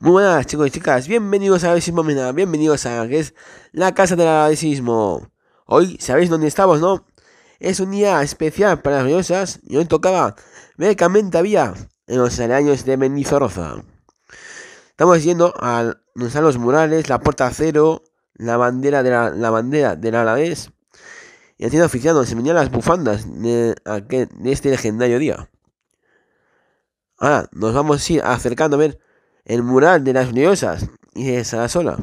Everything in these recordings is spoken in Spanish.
Muy buenas chicos y chicas, bienvenidos a Avisismo Mina, bienvenidos a que es la casa del arabesismo Hoy sabéis dónde estamos, ¿no? Es un día especial para las bellosas y hoy tocaba Médicamente había en los años de Mendizorroza. Estamos yendo a los murales, la puerta cero, la bandera de la, la del Alavés y haciendo oficial nos se las bufandas de este legendario día. Ahora nos vamos a ir acercando a ver el mural de las Uniosas y de Sarasola.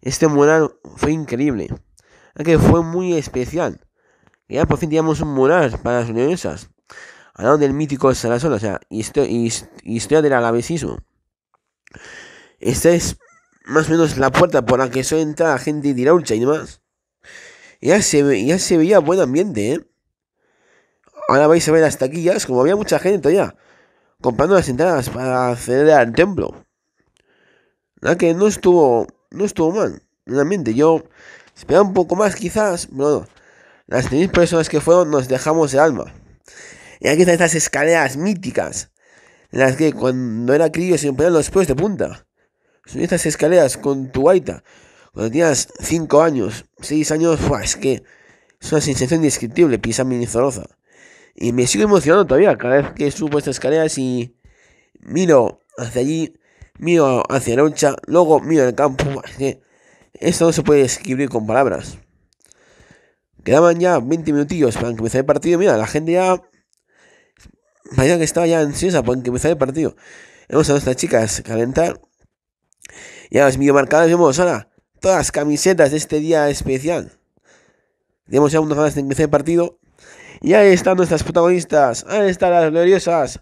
Este mural fue increíble, aunque fue muy especial. ya por fin teníamos un mural para las Uniosas, Ahora donde el mítico Sarasola, o sea, historia del alabesismo. Esta es más o menos la puerta por la que suele entrar gente de Iraucha y demás. Ya se, ya se veía buen ambiente, ¿eh? Ahora vais a ver las taquillas, como había mucha gente allá comprando las entradas para acceder al templo. La que no estuvo, no estuvo mal, realmente. Yo esperaba un poco más, quizás, pero Las tres personas que fueron nos dejamos el alma. Y aquí están estas escaleras míticas, En las que cuando era crío se ando ponían los pies de punta. Son estas escaleras con tu guaita cuando tenías 5 años, 6 años, ¡fua! es que es una sensación indescriptible pisar Minizoroza. Y me sigo emocionando todavía cada vez que subo estas escaleras y miro hacia allí, miro hacia la lucha, luego miro el campo. Es que esto no se puede describir con palabras. Quedaban ya 20 minutillos para empezar el partido. Mira, la gente ya. vaya que estaba ya ansiosa para empezar el partido. hemos a nuestras chicas calentar. ya a medio marcadas vemos ahora todas las camisetas de este día especial. Tenemos ya unas ganas de empezar el partido. Y ahí están nuestras protagonistas, ahí están las gloriosas.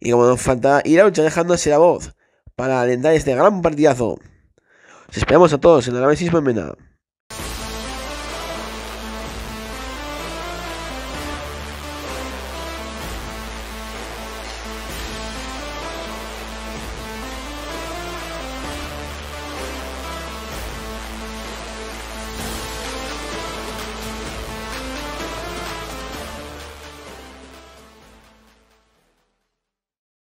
Y como nos falta ir a luchar dejándose la voz para alentar este gran partidazo. Os esperamos a todos en el análisis Mena